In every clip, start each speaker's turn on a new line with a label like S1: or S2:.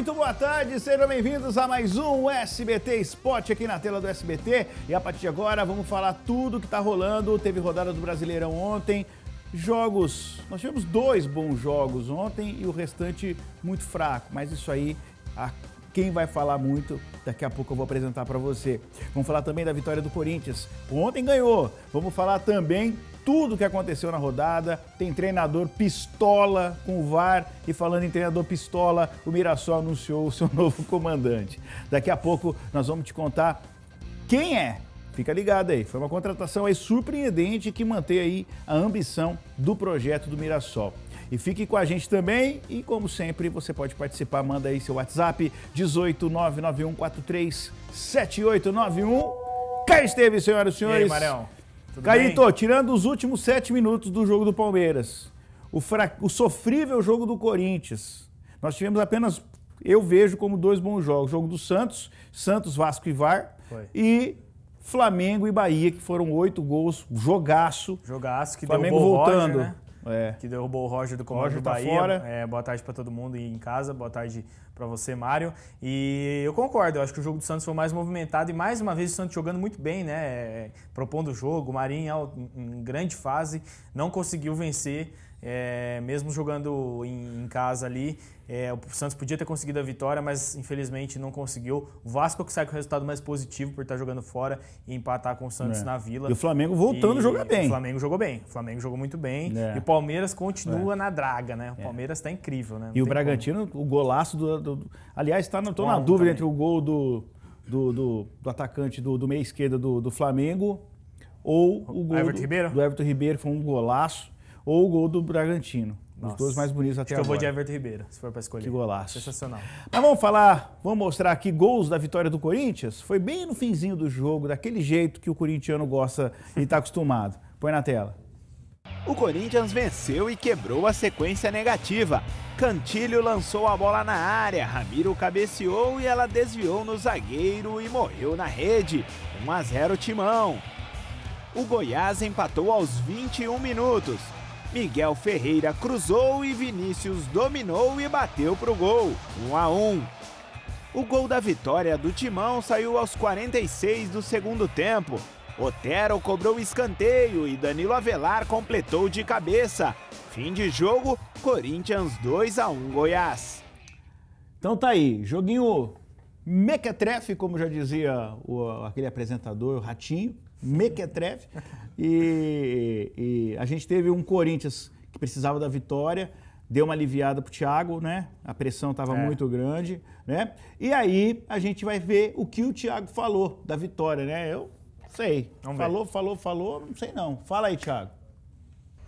S1: Muito boa tarde, sejam bem-vindos a mais um SBT Spot aqui na tela do SBT. E a partir de agora vamos falar tudo que está rolando. Teve rodada do Brasileirão ontem, jogos. Nós tivemos dois bons jogos ontem e o restante muito fraco, mas isso aí a quem vai falar muito, daqui a pouco eu vou apresentar para você. Vamos falar também da vitória do Corinthians. Ontem ganhou. Vamos falar também tudo que aconteceu na rodada. Tem treinador pistola com o VAR. E falando em treinador pistola, o Mirassol anunciou o seu novo comandante. Daqui a pouco nós vamos te contar quem é. Fica ligado aí. Foi uma contratação aí surpreendente que mantém aí a ambição do projeto do Mirassol. E fique com a gente também. E como sempre, você pode participar. Manda aí seu WhatsApp 18991437891. Cá esteve, senhoras e senhores. E aí, Marão? Tudo Caíto, bem? tirando os últimos sete minutos do jogo do Palmeiras, o, fra... o sofrível jogo do Corinthians, nós tivemos apenas, eu vejo como dois bons jogos: o jogo do Santos, Santos, Vasco e VAR, Foi. e Flamengo e Bahia, que foram oito gols, jogaço. Jogaço que Flamengo voltando. Roger, né?
S2: É. Que derrubou o Roger do comando Roger do tá Bahia. Tá fora. É, boa tarde para todo mundo em casa, boa tarde para você, Mário. E eu concordo, eu acho que o jogo do Santos foi mais movimentado e mais uma vez o Santos jogando muito bem, né? É, propondo o jogo, o Marinho em grande fase, não conseguiu vencer, é, mesmo jogando em, em casa ali. É, o Santos podia ter conseguido a vitória, mas infelizmente não conseguiu. O Vasco que sai com o resultado mais positivo por estar jogando fora e empatar com o Santos é. na Vila. E o Flamengo voltando a jogar bem. O Flamengo jogou bem. O Flamengo jogou muito bem. É. E o Palmeiras continua é. na draga, né? O é. Palmeiras está incrível, né? Não e o
S1: Bragantino, como. o golaço do,
S2: do... aliás, tá, não estou na dúvida também. entre
S1: o gol do, do, do, do atacante do, do meia esquerda do, do Flamengo ou o gol Everton do, do Everton Ribeiro, que foi um golaço, ou o gol do Bragantino. Nossa. Os dois mais bonitos até Acho agora. Que eu vou
S2: de Everton Ribeiro, se for para escolher. Que golaço. Sensacional. Mas
S1: tá, vamos falar, vamos mostrar aqui gols da vitória do Corinthians. Foi bem no finzinho do jogo, daquele jeito que o corintiano gosta e está acostumado. Põe na tela.
S3: O Corinthians venceu e quebrou a sequência negativa. Cantilho lançou a bola na área, Ramiro cabeceou e ela desviou no zagueiro e morreu na rede. 1 a 0 Timão. O Goiás empatou aos 21 minutos. Miguel Ferreira cruzou e Vinícius dominou e bateu para o gol, 1 a 1. O gol da vitória do Timão saiu aos 46 do segundo tempo. Otero cobrou escanteio e Danilo Avelar completou de cabeça. Fim de jogo, Corinthians 2 a 1 Goiás. Então tá aí, joguinho
S1: mequetrefe, como já dizia o, aquele apresentador, o Ratinho, mequetrefe. E, e a gente teve um Corinthians que precisava da vitória, deu uma aliviada pro Thiago, né? A pressão estava é. muito grande, né? E aí a gente vai ver o que o Thiago falou da vitória, né? Eu sei. Vamos falou, ver. falou, falou, não sei não. Fala aí, Thiago.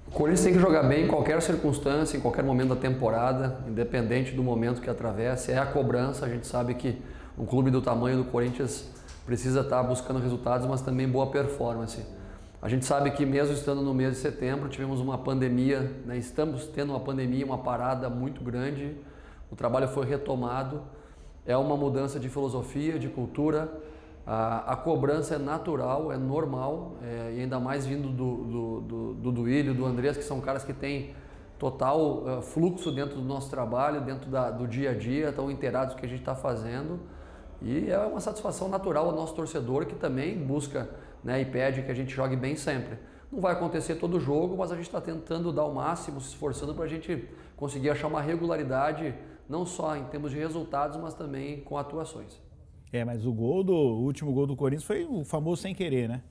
S1: O Corinthians tem que jogar bem em qualquer
S4: circunstância, em qualquer momento da temporada, independente do momento que atravessa. É a cobrança, a gente sabe que um clube do tamanho do Corinthians precisa estar tá buscando resultados, mas também boa performance. A gente sabe que mesmo estando no mês de setembro, tivemos uma pandemia, né? estamos tendo uma pandemia, uma parada muito grande. O trabalho foi retomado. É uma mudança de filosofia, de cultura. A, a cobrança é natural, é normal, é, e ainda mais vindo do, do, do, do Duílio, do Andrés, que são caras que têm total uh, fluxo dentro do nosso trabalho, dentro da, do dia a dia, estão inteirados do que a gente está fazendo. E é uma satisfação natural ao nosso torcedor que também busca né, e pede que a gente jogue bem sempre. Não vai acontecer todo jogo, mas a gente está tentando dar o máximo, se esforçando para a gente conseguir achar uma regularidade, não só em termos de resultados, mas também com atuações.
S2: É, mas o gol do o último gol do Corinthians foi o famoso sem querer, né?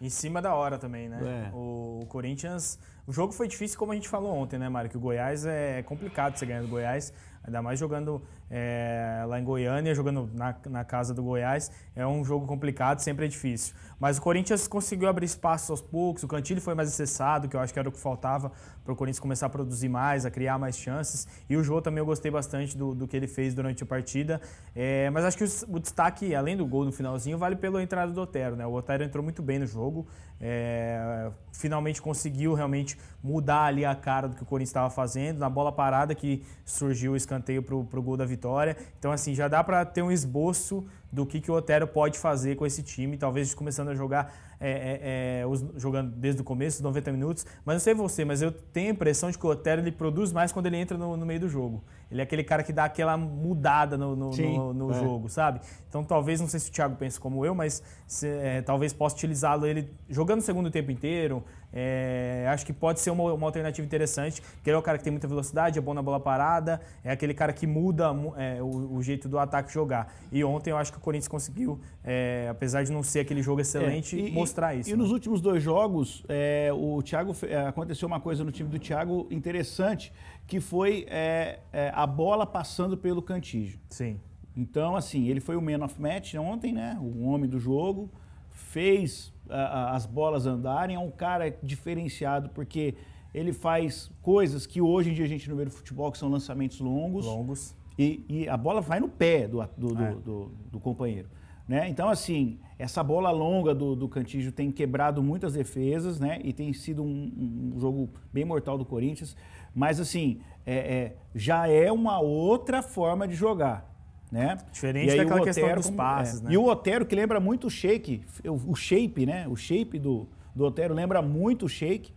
S2: Em cima da hora também, né? É. O, o, Corinthians. O jogo foi difícil, como a gente falou ontem, né, Mário? Que o Goiás é complicado você ganhar do Goiás. Ainda mais jogando é, lá em Goiânia, jogando na, na casa do Goiás. É um jogo complicado, sempre é difícil. Mas o Corinthians conseguiu abrir espaço aos poucos, o Cantilho foi mais acessado, que eu acho que era o que faltava para o Corinthians começar a produzir mais, a criar mais chances. E o jogo também eu gostei bastante do, do que ele fez durante a partida. É, mas acho que o, o, destaque, além do gol no finalzinho, vale pela entrada do Otero. Né? O Otero entrou muito bem no jogo, é, finalmente conseguiu realmente mudar ali a cara do que o Corinthians estava fazendo, na bola parada que surgiu o escândalo escanteio para o gol da vitória. Então, assim, já dá para ter um esboço do que, que o Otero pode fazer com esse time, talvez começando a jogar é, é, é, os, jogando desde o começo, os 90 minutos. Mas não sei você, mas eu tenho a impressão de que o Otero ele produz mais quando ele entra no, no meio do jogo. Ele é aquele cara que dá aquela mudada no, no, Sim, no, no é. jogo, sabe? Então talvez, não sei se o Thiago pensa como eu, mas se, é, talvez possa utilizá-lo ele jogando o segundo tempo inteiro. É, acho que pode ser uma, uma, alternativa interessante, porque ele é o cara que tem muita velocidade, é bom na bola parada, é aquele cara que muda é, o, o, jeito do ataque jogar. E ontem eu acho que o Corinthians conseguiu, é, apesar de não ser aquele jogo excelente, e, isso. E né? nos
S1: últimos dois jogos, é, o Thiago é, aconteceu uma coisa no time do Thiago interessante, que foi é, é, a bola passando pelo cantígio. Sim. Então, assim, ele foi o man of match ontem, né? O homem do jogo. Fez a, a, as bolas andarem. É um cara diferenciado, porque ele faz coisas que hoje em dia a gente não vê no futebol, que são lançamentos longos. Longos. E, e a bola vai no pé do, do, é. do, do companheiro. Né? Então, assim, essa bola longa do, do Cantígio tem quebrado muitas defesas, né? E tem sido um, um jogo bem mortal do Corinthians. Mas, assim, é, é, já é uma outra forma de jogar. Né? Diferente daquela Otero, questão dos passes, como, é, né? E o Otero, que lembra muito o shake, o, o shape, né? O shape do, do Otero lembra muito o shake.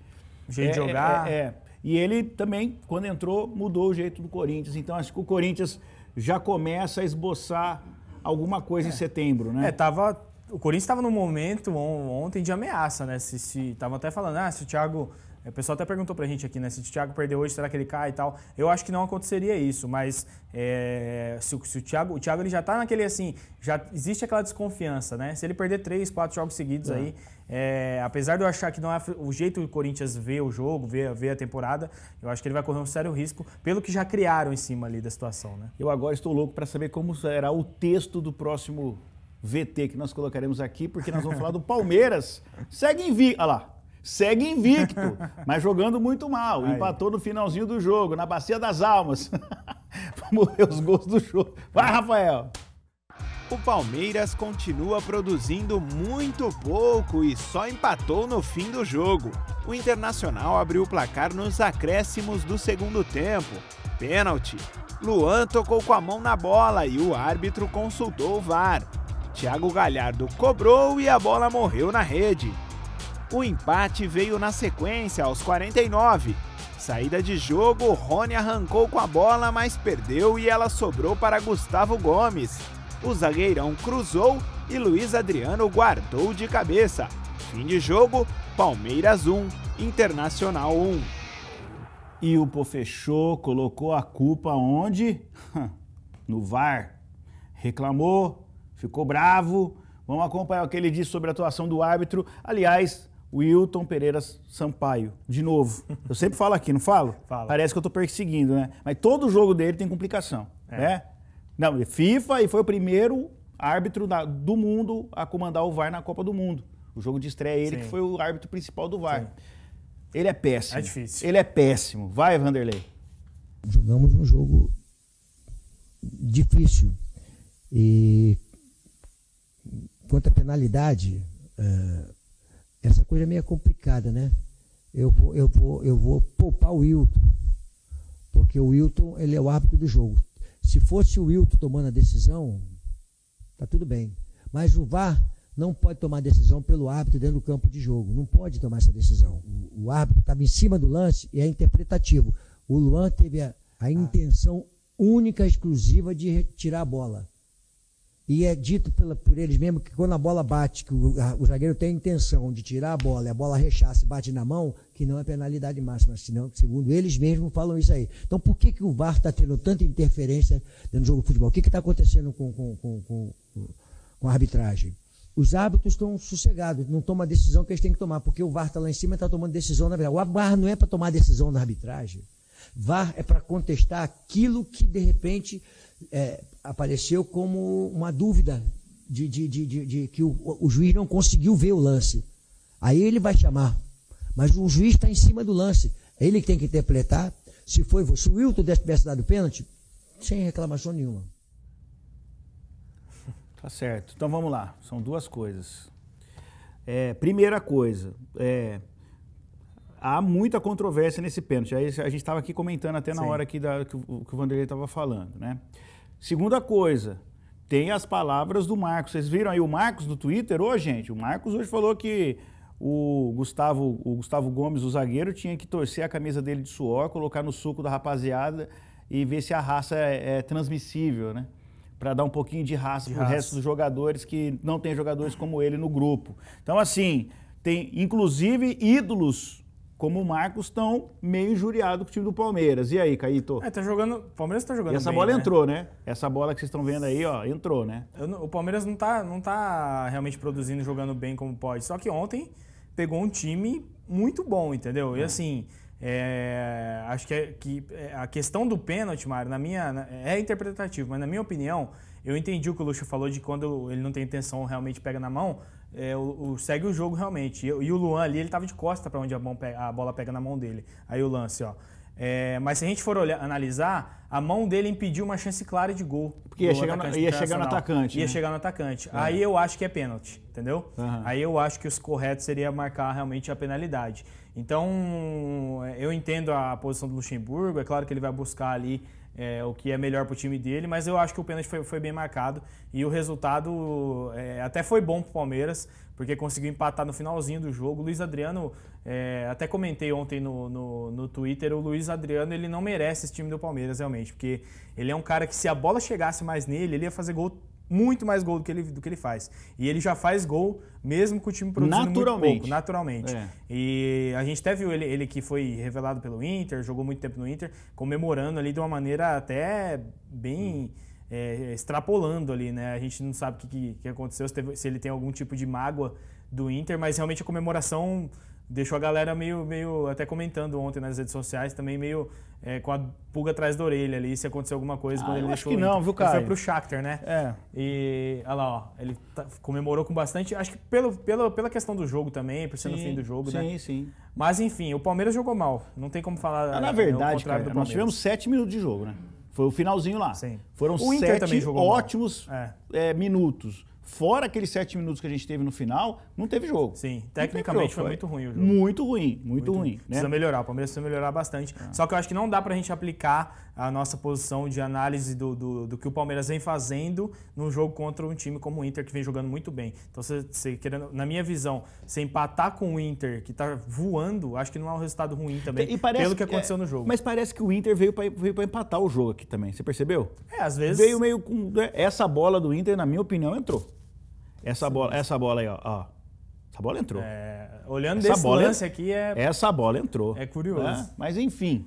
S1: O jeito de é, é, jogar. É, é. E ele também, quando entrou, mudou o jeito do Corinthians. Então, acho que o Corinthians já começa a esboçar
S2: alguma coisa é. em setembro, né? É, tava, o Corinthians estava num momento on, ontem de ameaça, né? Se, se, até falando, ah, se o Thiago o pessoal até perguntou pra gente aqui, né? Se o Thiago perder hoje, será que ele cai e tal? Eu acho que não aconteceria isso, mas é, se, se, o Thiago, o Thiago ele já tá naquele assim, já existe aquela desconfiança, né? Se ele perder três, quatro jogos seguidos é. aí, é, apesar de eu achar que não é o jeito do Corinthians ver o jogo, ver, ver a temporada, eu acho que ele vai correr um sério risco pelo que já criaram em cima ali da situação, né? Eu agora estou louco para saber como será o texto
S1: do próximo VT que nós colocaremos aqui, porque nós vamos falar do Palmeiras. Segue em vi, olha lá segue invicto, mas jogando muito mal. Aí. Empatou no finalzinho do jogo, na Bacia das Almas. Morreu os gols do jogo. Vai, Rafael!
S3: O Palmeiras continua produzindo muito pouco e só empatou no fim do jogo. O Internacional abriu o placar nos acréscimos do segundo tempo. Pênalti. Luan tocou com a mão na bola e o árbitro consultou o VAR. Thiago Galhardo cobrou e a bola morreu na rede. O empate veio na sequência, aos 49. Saída de jogo, Rony arrancou com a bola, mas perdeu e ela sobrou para Gustavo Gomes. O zagueirão cruzou e Luiz Adriano guardou de cabeça. Fim de jogo, Palmeiras 1, Internacional 1. E o Pofechô colocou a culpa onde? No VAR.
S1: Reclamou, ficou bravo. Vamos acompanhar o que ele disse sobre a atuação do árbitro. Aliás, Wilton Pereira Sampaio, de novo. Eu sempre falo aqui, não falo? Fala. Parece que eu estou perseguindo, né? Mas todo jogo dele tem complicação, é. né? Não, FIFA e foi o primeiro árbitro da, do mundo a comandar o VAR na Copa do Mundo. O jogo de estreia ele Sim. que foi o árbitro principal do VAR. Sim. Ele é péssimo. É difícil. Ele é péssimo. Vai, Vanderlei.
S5: Jogamos um jogo difícil. E quanto à penalidade, é, essa coisa é meio complicada, né? Eu vou, eu vou, eu vou poupar o Wilton, porque o Wilton ele é o árbitro do jogo. Se fosse o Wilton tomando a decisão, tá tudo bem. Mas o VAR não pode tomar decisão pelo árbitro dentro do campo de jogo. Não pode tomar essa decisão. O, o árbitro estava em cima do lance e é interpretativo. O Luan teve a, a intenção única, exclusiva de retirar a bola. E é dito pela, por eles mesmo que quando a bola bate, que o, a, o, zagueiro tem a intenção de tirar a bola e a bola rechaça e bate na mão, que não é penalidade máxima, senão, segundo eles mesmos falam isso aí. Então por que, que o VAR está tendo tanta interferência no jogo de futebol? O que está acontecendo com, com, com, com, com a arbitragem? Os árbitros estão sossegados, não tomam a decisão que eles têm que tomar, porque o VAR está lá em cima e está tomando decisão na verdade. O VAR não é para tomar decisão na arbitragem. VAR é para contestar aquilo que, de repente, é, apareceu como uma dúvida de, de, de, de que o, o, juiz não conseguiu ver o lance. Aí ele vai chamar. Mas o juiz está em cima do lance. É ele que tem que interpretar. Se foi se o Wilton tivesse dado pênalti, sem reclamação nenhuma.
S1: Tá certo. Então vamos lá. São duas coisas. É, primeira coisa, é, Há muita controvérsia nesse pênalti. Aí a gente estava aqui comentando até na Sim. hora aqui da, que, o, que o Vanderlei estava falando, né? Segunda coisa, tem as palavras do Marcos. Vocês viram aí o Marcos do Twitter hoje, gente? O Marcos hoje falou que o Gustavo, o Gustavo Gomes, o zagueiro, tinha que torcer a camisa dele de suor, colocar no suco da rapaziada e ver se a raça é, é transmissível, né? Para dar um pouquinho de raça para o resto dos jogadores que não tem jogadores como ele no grupo. Então, assim, tem inclusive ídolos como o Marcos, estão meio injuriados com o time do Palmeiras. E aí, Caíto?
S2: É, tá jogando, o Palmeiras
S1: está jogando e essa bem, bola né? entrou,
S2: né? Essa bola que vocês estão vendo aí, ó, entrou, né? o Palmeiras não está não tá realmente produzindo, jogando bem como pode. Só que ontem pegou um time muito bom, entendeu? É. E assim, é, acho que, é, que, é, a questão do pênalti, Mário, na minha, é interpretativo, mas na minha opinião, eu entendi o que o Lucha falou de quando ele não tem intenção, realmente pega na mão, é, o, o, segue o jogo realmente. E, e, o Luan ali, ele tava de costa para onde a, mão pega, a bola pega na mão dele. Aí o lance, ó. É, mas se a gente for olhar, analisar, a mão dele impediu uma chance clara de gol. É porque ia, chegar, atacante no, ia chegar no atacante. Ia né? chegar no atacante. É. Aí eu acho que é pênalti, entendeu? Uhum. Aí eu acho que o correto seria marcar realmente a penalidade. Então, eh, eu entendo a posição do Luxemburgo, é claro que ele vai buscar ali é, o que é melhor para o time dele, mas eu acho que o pênalti foi, foi bem marcado e o resultado é, até foi bom para o Palmeiras, porque conseguiu empatar no finalzinho do jogo. O Luiz Adriano, é, até comentei ontem no, no, no, Twitter, o Luiz Adriano ele não merece esse time do Palmeiras realmente, porque ele é um cara que se a bola chegasse mais nele, ele ia fazer gol muito mais gol do que ele, do que ele faz. E ele já faz gol mesmo com o time produzindo naturalmente. pouco, naturalmente. É. E a gente até viu ele, ele que foi revelado pelo Inter, jogou muito tempo no Inter, comemorando ali de uma maneira até bem... Hum. É, extrapolando ali, né? A gente não sabe o que, que, que, aconteceu, se, teve, se ele tem algum tipo de mágoa do Inter, mas realmente a comemoração deixou a galera meio, meio até comentando ontem nas redes sociais também, meio é, com a pulga atrás da orelha ali, se aconteceu alguma coisa ah, ele deixou. Acho que não, viu, cara? foi pro Shakhtar, né? É. E, olha lá, ó, ele tá, comemorou com bastante, acho que pelo, pelo, pela questão do jogo também, por ser sim, no fim do jogo, sim, né? Sim, sim. Mas enfim, o Palmeiras jogou mal, não tem como falar. Ah, na é, verdade, cara, nós tivemos
S1: sete minutos de jogo, né? Foi o finalzinho lá. Sim. Foram sete ótimos é. É, minutos fora aqueles sete minutos que a gente teve no final, não teve jogo. Sim, tecnicamente jogo, foi, muito ruim o jogo. Muito ruim, muito, muito ruim. ruim né? Precisa
S2: melhorar, o Palmeiras precisa melhorar bastante. Ah. Só que eu acho que não dá para a gente aplicar a nossa posição de análise do, do, do, que o Palmeiras vem fazendo num jogo contra um time como o Inter, que vem jogando muito bem. Então, você, você querendo, na minha visão, você empatar com o Inter, que está voando, acho que não é um resultado ruim também, e parece, pelo que é, aconteceu é, no jogo. Mas
S1: parece que o Inter veio para empatar o jogo aqui também, você percebeu? É, às vezes... Veio meio com... Né, essa bola do Inter, na minha opinião, entrou. Essa bola, essa bola aí, ó. ó. Essa bola entrou. É, olhando essa desse bola, lance aqui é. Essa bola entrou. É curioso. Né? Mas enfim,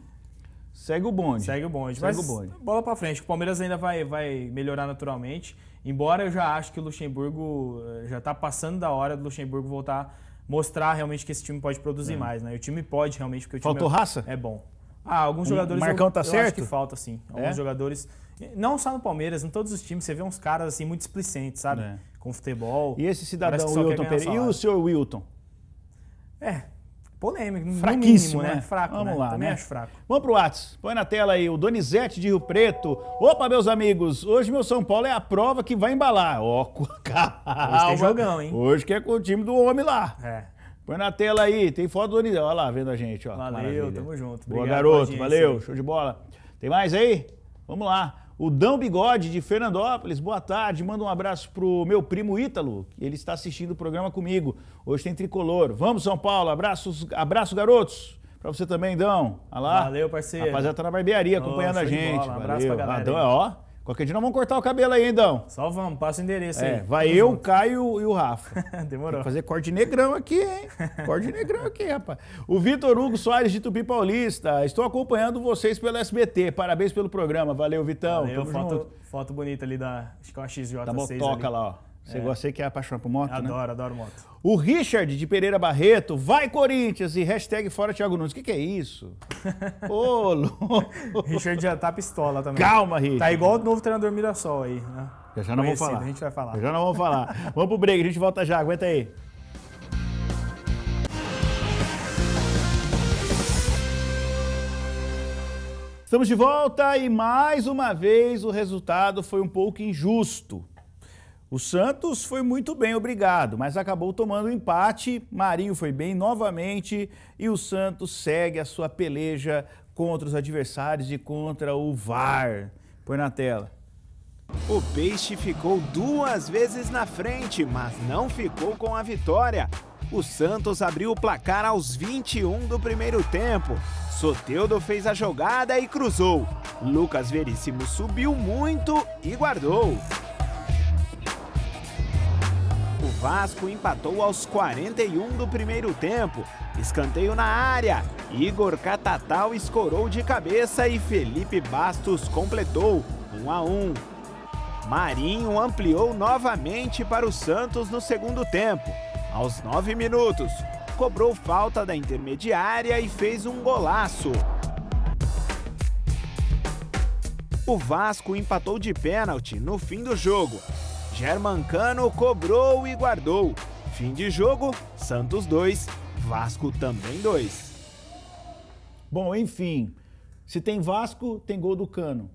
S1: segue o
S2: bonde. Segue o bonde. Segue Mas, o bonde. Bola para frente. O Palmeiras ainda vai, vai melhorar naturalmente. Embora eu já acho que o Luxemburgo eh, já está passando da hora do Luxemburgo voltar mostrar realmente que esse time pode produzir é. mais, né? E o time pode realmente porque o Faltou time é, raça? É bom. Ah, alguns jogadores. O Marcão tá eu, eu certo? acho que falta, sim. Alguns é? jogadores. Não só no Palmeiras, em todos os times, você vê uns caras assim muito explicentes sabe? É com futebol. E esse cidadão Wilton Pereira. E o
S1: senhor Wilton?
S2: É, polêmico. Fraquíssimo, mínimo, né? né? Fraco, Vamos né? lá, Também né? acho fraco.
S1: Vamos pro Whats. Põe na tela aí o Donizete de Rio Preto. Opa, meus amigos, hoje meu São Paulo é a prova que vai embalar. Ó, oh, calma. Hoje tem jogão, hein? Hoje que é com o time do homem lá. É. Põe na tela aí, tem foto do Donizete. Olha lá, vendo a gente, ó. Valeu, Maravilha. tamo
S2: junto. Boa, garoto, valeu, show
S1: de bola. Tem mais aí? Vamos lá. O Dão Bigode, de Fernandópolis, boa tarde. Manda um abraço pro meu primo Ítalo, que ele está assistindo o programa comigo. Hoje tem tricolor. Vamos, São Paulo. Abraços, abraço, garotos. Pra você também, Dão. Olha lá. Valeu, parceiro. Rapaziada, tá na barbearia acompanhando oh, a gente. Um abraço para pra galera. Ah, Dão é ó. Qualquer dia nós vamos cortar o cabelo aí, então.
S2: Só vamos, passa o endereço é, aí. Vai
S1: Vamos eu, o Caio e o Rafa. Tem Demorou. que fazer corte negrão aqui, hein? Corte negrão aqui, rapaz. O Vitor Hugo Soares de Tupi Paulista. Estou acompanhando vocês pelo SBT. Parabéns pelo programa. Valeu, Vitão. Valeu, foto, foto bonita ali da, acho que é uma XJ6 Da ali. lá, ó. Você é. gosta que é apaixonado por moto, adoro, né? Adoro, adoro moto. O Richard de Pereira Barreto, vai Corinthians e hashtag fora Thiago Nunes. O que, que é isso? Ô, louco.
S2: Richard já tá pistola também. Calma, Richard. Tá igual o novo treinador Mirassol aí, né? Já, já não vamos falar. A gente vai
S1: falar. Já não vamos falar. vamos pro break, a gente volta já, aguenta aí. Estamos de volta e mais uma vez o resultado foi um pouco injusto. O Santos foi muito bem, obrigado, mas acabou tomando empate. Marinho foi bem novamente e o Santos segue a sua peleja contra os adversários
S3: e contra o VAR. Põe na tela. O Peixe ficou duas vezes na frente, mas não ficou com a vitória. O Santos abriu o placar aos 21 do primeiro tempo. Soteudo fez a jogada e cruzou. Lucas Veríssimo subiu muito e guardou. Vasco empatou aos 41 do primeiro tempo. Escanteio na área. Igor Catatal escorou de cabeça e Felipe Bastos completou 1 a 1. Marinho ampliou novamente para o Santos no segundo tempo. Aos 9 minutos, cobrou falta da intermediária e fez um golaço. O Vasco empatou de pênalti no fim do jogo Germancano cobrou e guardou. Fim de jogo, Santos 2, Vasco também 2. Bom, enfim, se tem
S1: Vasco, tem gol do Cano.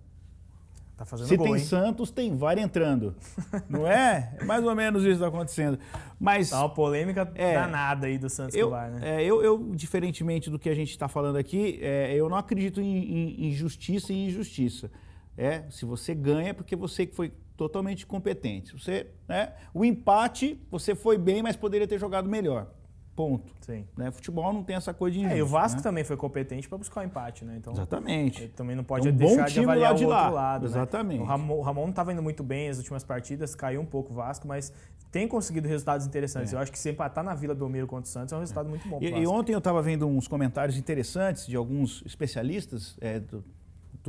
S1: Tá fazendo Se gol, tem hein? Santos, tem VAR entrando. Não é? é? Mais ou menos isso está acontecendo. Mas. Tá uma polêmica é, danada aí do Santos eu, VAR, né? É, eu, eu, diferentemente do que a gente está falando aqui, é, eu não acredito em, em, em justiça e injustiça. É, se você ganha, é porque você que foi totalmente competente. Você, né, o empate, você foi bem, mas poderia ter jogado melhor. Ponto. Sim. Né? Futebol não
S2: tem essa coisa de. É, e o Vasco né? também foi competente para buscar o um empate, né? Então, Exatamente. também não é pode é um deixar de avaliar de né? o outro lado. Exatamente. Né? O Ramon, o Ramon estava indo muito bem as últimas partidas, caiu um pouco o Vasco, mas tem conseguido resultados interessantes. É. Eu acho que se empatar na Vila Belmiro contra o Santos é um resultado é. muito
S3: bom. E, e, ontem
S1: eu estava vendo uns comentários interessantes de alguns especialistas é, do,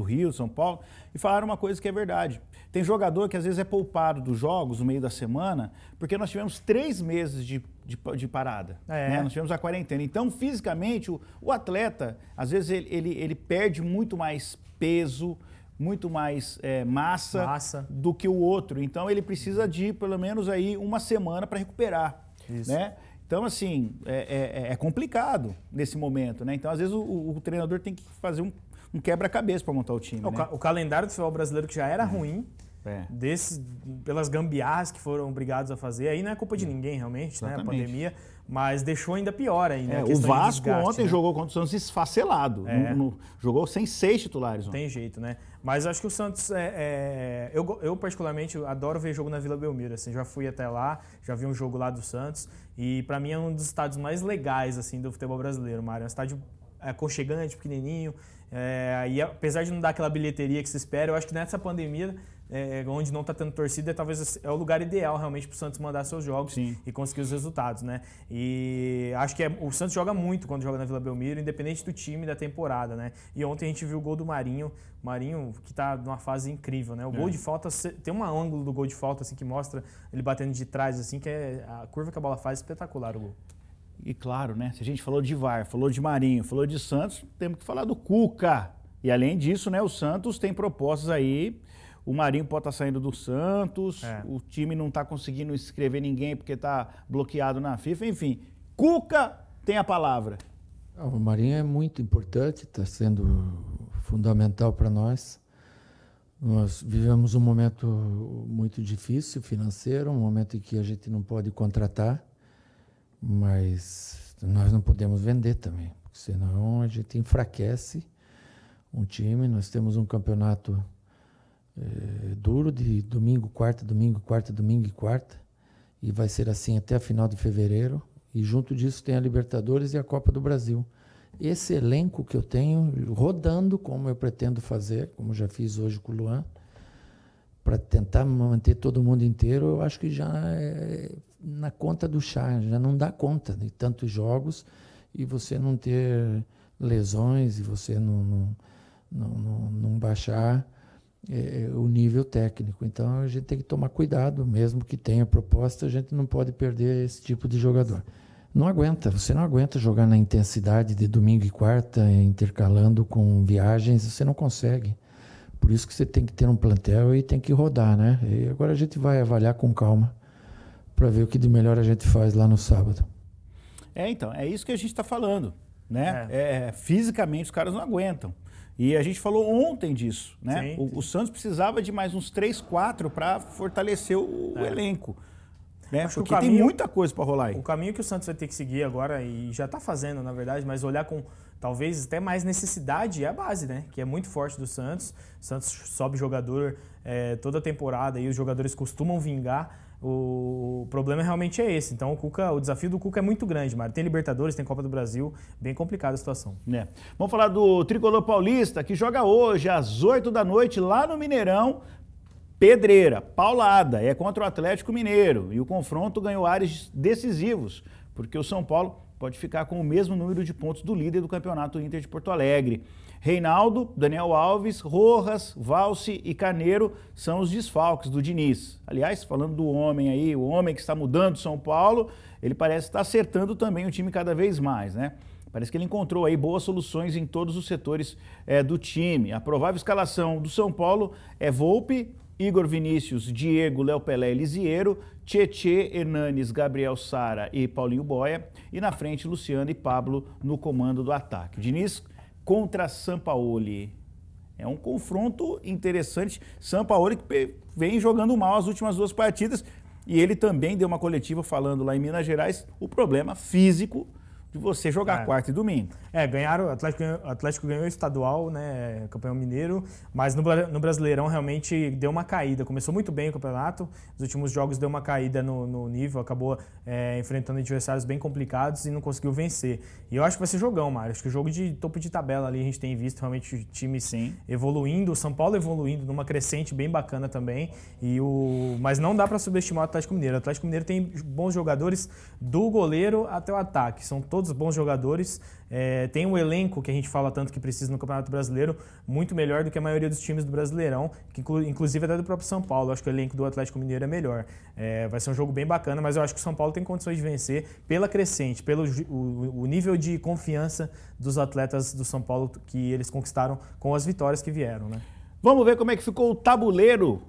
S1: do Rio, São Paulo, e falaram uma coisa que é verdade. Tem jogador que às vezes é poupado dos jogos no meio da semana, porque nós tivemos três meses de, de, de parada. É. Né? Nós tivemos a quarentena. Então, fisicamente, o, o atleta, às vezes, ele, ele, ele perde muito mais peso, muito mais é, massa, massa, do que o outro. Então ele precisa de pelo menos aí uma semana para recuperar, Isso. né? Então, assim, é, é, é, complicado nesse momento, né? Então, às vezes, o, o treinador tem que fazer um um quebra-cabeça para montar o time. O, né? ca o,
S2: calendário do futebol brasileiro que já era é. ruim. É. Desse, pelas gambiarras que foram obrigados a fazer. Aí não é culpa de uhum. ninguém, realmente, Exatamente. né? A pandemia. Mas deixou ainda pior ainda. Né, é, o Vasco desgaste, ontem né? jogou contra o Santos esfacelado. É. No,
S1: no, jogou sem seis
S2: titulares. Ontem. Tem jeito, né? Mas acho que o Santos. É, é eu, eu, particularmente, adoro ver jogo na Vila Belmiro. Assim, já fui até lá, já vi um jogo lá do Santos. E para mim é um dos estádios mais legais assim do futebol brasileiro, Mário. É um estádio é, aconchegante, pequenininho é, e apesar de não dar aquela bilheteria que se espera, eu acho que nessa pandemia, é, onde não está tendo torcida, talvez é o lugar ideal realmente para o Santos mandar seus jogos Sim. e conseguir os resultados, né? E acho que é, o Santos joga muito quando joga na Vila Belmiro, independente do time da temporada, né? E ontem a gente viu o gol do Marinho, Marinho que está numa fase incrível, né? O gol é. de falta tem um ângulo do gol de falta assim que mostra ele batendo de trás assim que é a curva que a bola faz espetacular o gol. E claro, né?
S1: Se a gente falou de VAR, falou de Marinho, falou de Santos, temos que falar do Cuca. E além disso, né, o Santos tem propostas aí. O Marinho pode estar tá saindo do Santos, é. o time não está conseguindo escrever ninguém porque está bloqueado na FIFA, enfim. Cuca tem a palavra.
S4: Ah, o Marinho é muito importante, está sendo fundamental para nós. Nós vivemos um momento muito difícil financeiro, um momento em que a gente não pode contratar. Mas nós não podemos vender também, senão a gente enfraquece um time. Nós temos um campeonato é, duro de domingo, quarta, domingo, quarta, domingo e quarta. E vai ser assim até a final de fevereiro. E junto disso tem a Libertadores e a Copa do Brasil. Esse elenco que eu tenho, rodando, como eu pretendo fazer, como já fiz hoje com o Luan, para tentar manter todo mundo inteiro, eu acho que já é, na conta do chá, já não dá conta de tantos jogos e você não ter lesões e você não, não, não, não baixar é, é, o nível técnico. Então a gente tem que tomar cuidado, mesmo que tenha proposta, a gente não pode perder esse tipo de jogador. Não aguenta, você não aguenta jogar na intensidade de domingo e quarta, intercalando com viagens, você não consegue. Por isso que você tem que ter um plantel e tem que rodar, né? E agora a gente vai avaliar com calma para ver o que de melhor a gente faz lá no sábado.
S1: É, então, é isso que a gente está falando. Né? É. é. É, fisicamente os caras não aguentam. E a gente falou ontem disso. Né? Sim, sim. O, o, Santos precisava de mais uns 3, 4 para fortalecer o, é. o elenco. Né? Acho Porque que caminho, tem muita
S2: coisa para rolar aí. O caminho que o Santos vai ter que seguir agora, e já está fazendo, na verdade, mas olhar com talvez até mais necessidade é a base, né? Que é muito forte do Santos. O Santos sobe jogador é, toda temporada e os jogadores costumam vingar. O problema realmente é esse. Então o Cuca, o desafio do Cuca é muito grande, Mário. Tem Libertadores, tem Copa do Brasil, bem complicada a situação. É. Vamos falar do Tricolor Paulista, que joga hoje
S1: às 8 da noite lá no Mineirão. Pedreira, paulada, é contra o Atlético Mineiro. E o confronto ganhou áreas decisivos, porque o São Paulo pode ficar com o mesmo número de pontos do líder do campeonato Inter de Porto Alegre. Reinaldo, Daniel Alves, Rojas, Valse e Carneiro são os desfalques do Diniz. Aliás, falando do homem aí, o homem que está mudando São Paulo, ele parece estar acertando também o time cada vez mais, né? Parece que ele encontrou aí boas soluções em todos os setores é, do time. A provável escalação do São Paulo é Volpe, Igor Vinícius, Diego, Léo Pelé e Lisieiro, Tietê, Hernanes, Gabriel Sara e Paulinho Boia. E na frente, Luciano e Pablo no comando do ataque. Diniz contra Sampaoli. É um confronto interessante. Sampaoli que vem jogando mal as últimas duas partidas e ele também deu uma coletiva falando lá em Minas Gerais o problema físico de
S2: você jogar é. quarta e domingo. É, ganharam, o Atlético, Atlético, ganhou estadual, né, campeão mineiro, mas no, no, Brasileirão realmente deu uma caída. Começou muito bem o campeonato, os últimos jogos deu uma caída no, no nível, acabou é, enfrentando adversários bem complicados e não conseguiu vencer. E eu acho que vai ser jogão, Mário. Acho que o jogo de topo de tabela ali a gente tem visto realmente times Sim. evoluindo, o São Paulo evoluindo numa crescente bem bacana também. E o... Mas não dá para subestimar o Atlético Mineiro. O Atlético Mineiro tem bons jogadores do goleiro até o ataque. São todos todos bons jogadores. É, tem um elenco que a gente fala tanto que precisa no Campeonato Brasileiro, muito melhor do que a maioria dos times do Brasileirão, que inclu, inclusive até do próprio São Paulo. Eu acho que o elenco do Atlético Mineiro é melhor. É, vai ser um jogo bem bacana, mas eu acho que o São Paulo tem condições de vencer pela crescente, pelo o, o nível de confiança dos atletas do São Paulo que eles conquistaram com as vitórias que vieram. Né? Vamos ver como é que ficou o tabuleiro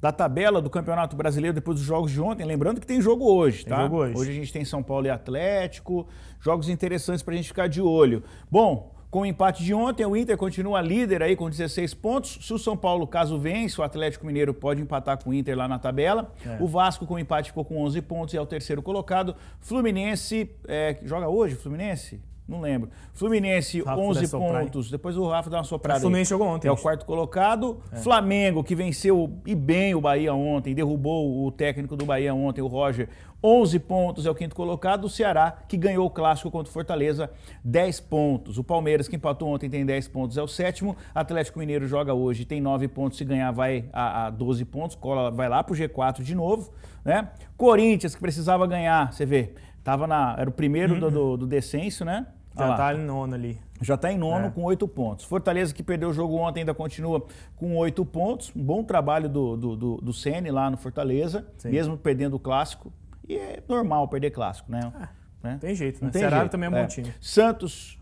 S2: da tabela do Campeonato Brasileiro depois dos
S1: jogos de ontem. Lembrando que tem jogo hoje, tá? Tem jogo hoje. hoje a gente tem São Paulo e Atlético, jogos interessantes para a gente ficar de olho. Bom, com o empate de ontem, o Inter continua líder aí com 16 pontos. Se o São Paulo, caso vence, o Atlético Mineiro pode empatar com o Inter lá na tabela. É. O Vasco, com empate, ficou com 11 pontos e é o terceiro colocado. Fluminense, é, joga hoje, Fluminense? Não lembro. Fluminense, Rafa 11 pontos. Depois o Rafa dá uma soprada. O Fluminense aí. jogou ontem. É o quarto colocado. É. Flamengo, que venceu e bem o Bahia ontem, derrubou o técnico do Bahia ontem, o Roger. 11 pontos é o quinto colocado. O Ceará, que ganhou o clássico contra o Fortaleza, 10 pontos. O Palmeiras, que empatou ontem, tem 10 pontos, é o sétimo. Atlético Mineiro joga hoje, tem 9 pontos. Se ganhar, vai a, a 12 pontos. Cola, vai lá pro G4 de novo. Né? Corinthians, que precisava ganhar, você vê, tava na, era o primeiro uhum. do, do, do descenso, né? Já está em nono ali. Já está em nono é. com oito pontos. Fortaleza, que perdeu o jogo ontem, ainda continua com oito pontos. Um bom trabalho do, do, do, do Sene lá no Fortaleza, Sim. mesmo perdendo o clássico. E é normal perder clássico, né? Ah, né? Tem jeito, né? Não tem Ceará jeito. também é um é. bom time. Santos.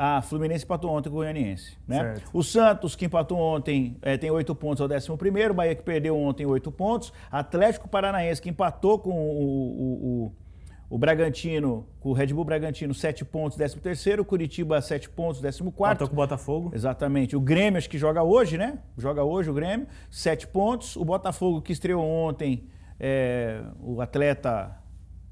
S1: Ah, Fluminense empatou ontem com o Goianiense, né? Certo. O Santos, que empatou ontem, é, tem oito pontos ao é décimo primeiro. Bahia, que perdeu ontem oito pontos. Atlético Paranaense, que empatou com o, o, o o Bragantino, com o Red Bull Bragantino, 7 pontos, 13º. Curitiba, 7 pontos, 14º. Matou com o Botafogo. Exatamente. O Grêmio, acho que joga hoje, né? Joga hoje o Grêmio, 7 pontos. O Botafogo, que estreou ontem, é, o atleta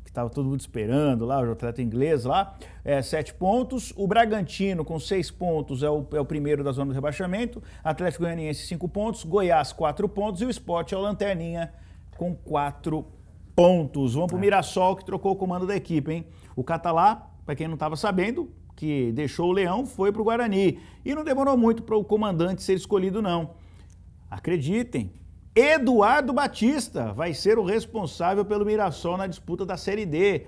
S1: que estava todo mundo esperando lá, o atleta inglês lá, é, 7 pontos. O Bragantino, com 6 pontos, é o, é o primeiro da zona do rebaixamento. Atlético Goianiense, 5 pontos. Goiás, 4 pontos. E o Sport é o Lanterninha, com 4 pontos pontos. Vamos para o é. Mirassol, que trocou o comando da equipe, hein? O Catalá, para quem não estava sabendo, que deixou o Leão, foi para o Guarani. E não demorou muito para o comandante ser escolhido, não. Acreditem, Eduardo Batista vai ser o responsável pelo Mirassol na disputa da Série D.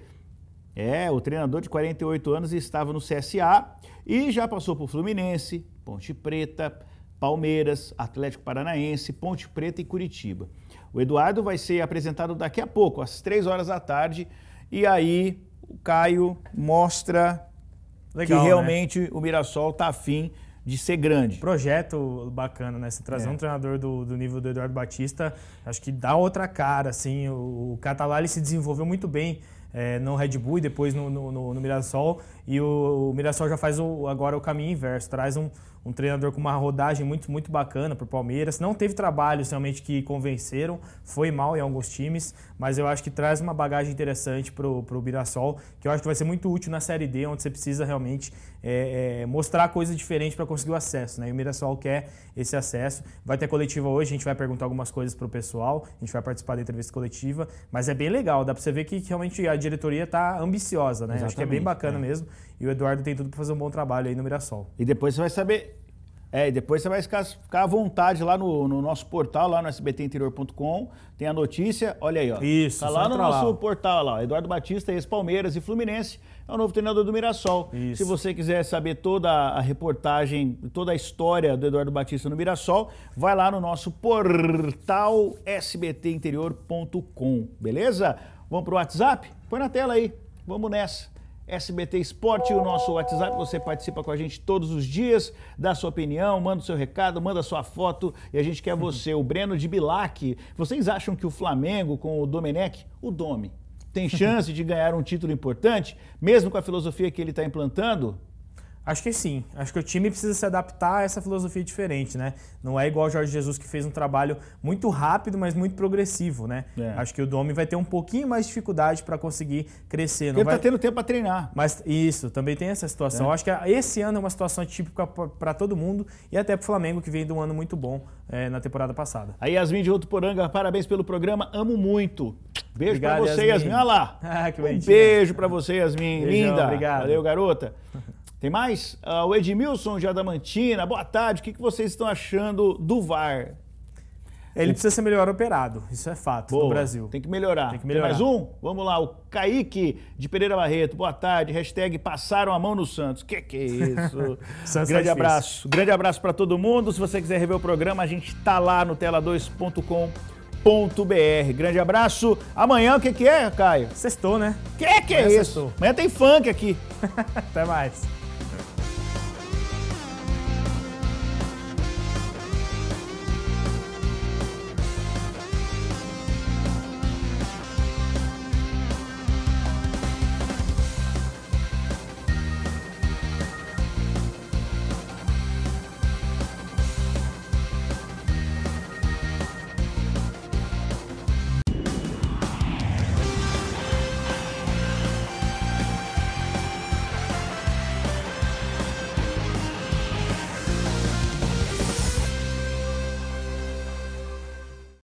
S1: É, o treinador de 48 anos estava no CSA e já passou por Fluminense, Ponte Preta, Palmeiras, Atlético Paranaense, Ponte Preta e Curitiba. O Eduardo vai ser apresentado daqui a pouco, às três horas da tarde, e aí o Caio mostra
S2: Legal, que né? realmente né? o Mirassol está afim de ser grande. Projeto bacana, né? Se trazer é. um treinador do, do, nível do Eduardo Batista, acho que dá outra cara, assim. O, o Catalá se desenvolveu muito bem é, no Red Bull e depois no, no, no, no Mirassol. E o, o, Mirassol já faz o, agora o caminho inverso, traz um, um treinador com uma rodagem muito, muito bacana para o Palmeiras. Não teve trabalhos realmente que convenceram, foi mal em alguns times, mas eu acho que traz uma bagagem interessante para o Mirassol, que eu acho que vai ser muito útil na Série D, onde você precisa realmente é, é, mostrar coisas diferentes para conseguir o acesso. Né? E o Mirassol quer esse acesso. Vai ter coletiva hoje, a gente vai perguntar algumas coisas para o pessoal, a gente vai participar da entrevista coletiva, mas é bem legal, dá para você ver que, que, realmente a diretoria está ambiciosa, né? Acho que é bem bacana é. mesmo. E o Eduardo tem tudo para fazer um bom trabalho aí no Mirassol.
S1: E depois você vai saber é, e depois você vai ficar, ficar à vontade lá no, no nosso portal, lá no sbtinterior.com. Tem a notícia, olha aí, ó. Isso, Tá lá no nosso lá. portal, lá. Eduardo Batista, ex-Palmeiras e Fluminense, é o novo treinador do Mirassol. Isso. Se você quiser saber toda a reportagem, toda a história do Eduardo Batista no Mirassol, vai lá no nosso portal sbtinterior.com, beleza? Vamos pro WhatsApp? Põe na tela aí. Vamos nessa. SBT Esporte, o nosso WhatsApp. Você participa com a gente todos os dias, dá sua opinião, manda o seu recado, manda a sua foto e a gente quer uhum. você. O Breno de Bilac. Vocês acham que o Flamengo com o Domenech, o Dome, tem chance de ganhar um título importante, mesmo
S2: com a filosofia que ele está implantando? Acho que sim. Acho que o time precisa se adaptar a essa filosofia diferente, né? Não é igual o Jorge Jesus que fez um trabalho muito rápido, mas muito progressivo, né? É. Acho que o Domi vai ter um pouquinho mais de dificuldade para conseguir crescer. Não Ele tá vai... tá tendo
S1: tempo para treinar.
S2: Mas isso, também tem essa situação. É. Acho que esse ano é uma situação típica para todo mundo e até para o Flamengo, que vem de um ano muito bom é, na temporada passada.
S1: Aí, Yasmin de Outro Poranga, parabéns pelo programa.
S2: Amo muito.
S1: Beijo para você, Yasmin. Yasmin. Olha lá.
S2: Ah, um beijo
S1: para você, Yasmin. Beijão, Linda. Obrigado. Valeu, garota. Tem mais? Uh, o Edmilson de Adamantina, boa tarde. O que, que vocês estão achando do VAR? Ele precisa ser melhor operado, isso é fato, Boa, no Brasil. Tem que melhorar. Tem que melhorar. Tem mais um? Vamos lá, o Kaique de Pereira Barreto, boa tarde. Hashtag passaram a mão no Santos. Que que é isso? Santos é grande é abraço. Grande abraço para todo mundo. Se você quiser rever o programa, a gente tá lá no tela 2combr .br. Grande abraço. Amanhã o que, que é, Caio? Sextou, né? Que que é, é isso? Sextou. Amanhã tem funk
S2: aqui. Até mais.